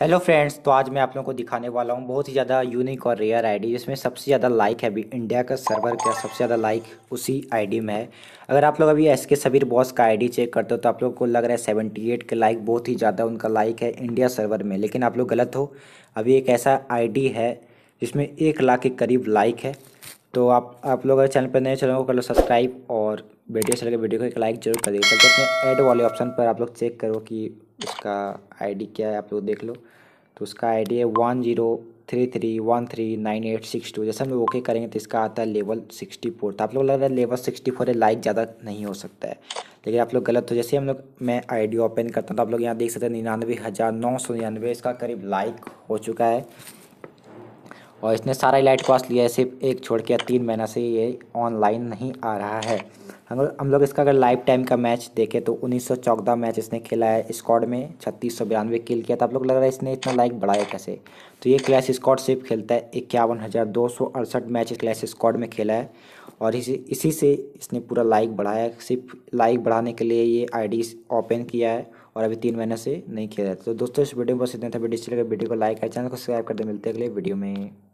hello friends तो आज मैं आप लोगों को दिखाने वाला हूँ बहुत ही ज़्यादा यूनिक और रेयर आईडी जिसमें सबसे ज़्यादा लाइक है अभी इंडिया का सर्वर का सबसे ज़्यादा लाइक उसी आईडी में है अगर आप लोग अभी एस के सबीर बॉस का आईडी चेक करते हो तो आप लोग को लग रहा है सेवेंटी एट के लाइक बहुत ही ज़्यादा उनका लाइक है इंडिया सर्वर में लेकिन आप लोग गलत हो अभी एक ऐसा आई है जिसमें एक लाख के करीब लाइक है तो आप आप लोग अगर चैनल पर नए चैनल को कर लो सब्सक्राइब और वीडियो चल के वीडियो को एक लाइक जरूर कर दीजिए अपने ऐड वाले ऑप्शन पर आप लोग चेक करो कि उसका आईडी क्या है आप लोग देख लो तो उसका आईडी है one zero three three one three nine eight six two जैसे हम लोग ओके करेंगे तो इसका आता है लेवल सिक्सटी फोर तो आप लोग लग रहा है लेवल सिक्सटी फोर है लाइक ज़्यादा नहीं हो सकता है लेकिन आप लोग गलत हो जैसे हम लोग मैं आईडी ओपन करता हूँ तो आप लोग यहाँ देख सकते हैं निन्यानवे हज़ार नौ सौ निन्यानवे इसका करीब लाइक हो चुका है और इसने सारा इलाइट कॉस्ट लिया है सिर्फ एक छोड़ के तीन महीना से ये ऑनलाइन नहीं आ रहा है हम लोग हम लोग इसका अगर लाइफ टाइम का मैच देखें तो उन्नीस सौ मैच इसने खेला है स्कॉड में छत्तीस सौ बयानवे किल किया था आप लोग लग रहा है इसने इतना लाइक बढ़ाया कैसे तो ये क्लैश स्कॉड सिर्फ खेलता है इक्यावन हज़ार दो सौ अड़सठ मैच क्लैश स्कॉड में खेला है और इसी इसी से इसने पूरा लाइक बढ़ाया सिर्फ लाइक बढ़ाने के लिए ये आई ओपन किया है और अभी तीन महीने से नहीं खेला है तो दोस्तों इस वीडियो में बस इतना था वीडियो अच्छी लगे वीडियो को लाइक है चैनल को सब्सक्राइब कर दे मिलते अगले वीडियो में